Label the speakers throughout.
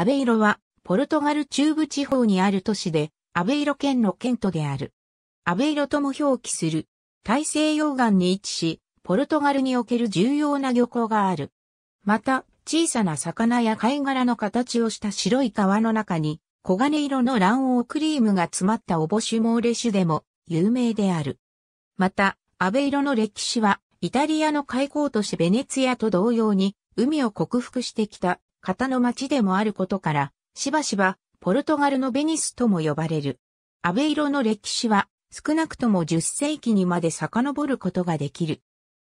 Speaker 1: アベイロ
Speaker 2: は、ポルトガル中部地方にある都市で、アベイロ県の県都である。アベイロとも表記する。大西洋岸に位置し、ポルトガルにおける重要な漁港がある。また、小さな魚や貝殻の形をした白い皮の中に、黄金色の卵黄クリームが詰まったオボシュモーレ酒でも有名である。また、アベイロの歴史は、イタリアの開港都市ベネツィアと同様に、海を克服してきた型の町でもあることから、しばしば、ポルトガルのベニスとも呼ばれる。アベイロの歴史は、少なくとも10世紀にまで遡ることができる。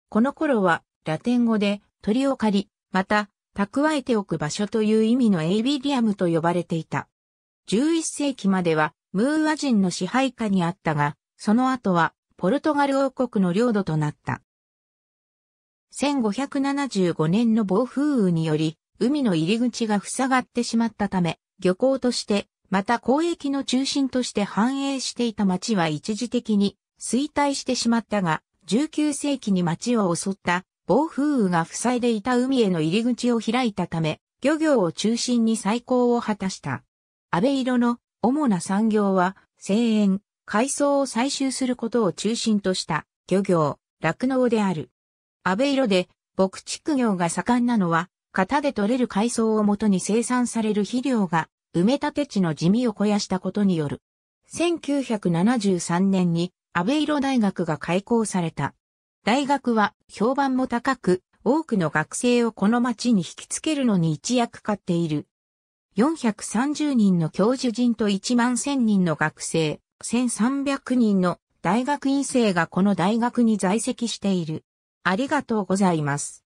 Speaker 2: この頃は、ラテン語で、鳥を借り、また、蓄えておく場所という意味のエイビリアムと呼ばれていた。11世紀までは、ムーア人の支配下にあったが、その後は、ポルトガル王国の領土となった。1575年の暴風雨により、海の入り口が塞がってしまったため、漁港として、また交易の中心として繁栄していた町は一時的に衰退してしまったが、19世紀に町を襲った暴風雨が塞いでいた海への入り口を開いたため、漁業を中心に再興を果たした。安倍色の主な産業は、生塩、海藻を採集することを中心とした漁業、酪農である。安倍色で牧畜業が盛んなのは型で取れる海藻をもとに生産される肥料が、埋め立て地の地味を肥やしたことによる。1973年に、安倍色大学が開校された。大学は評判も高く、多くの学生をこの町に引きつけるのに一役買っている。430人の教授陣と1万1000人の学生、1300人の大学院生がこの大学に在籍している。ありがとうございます。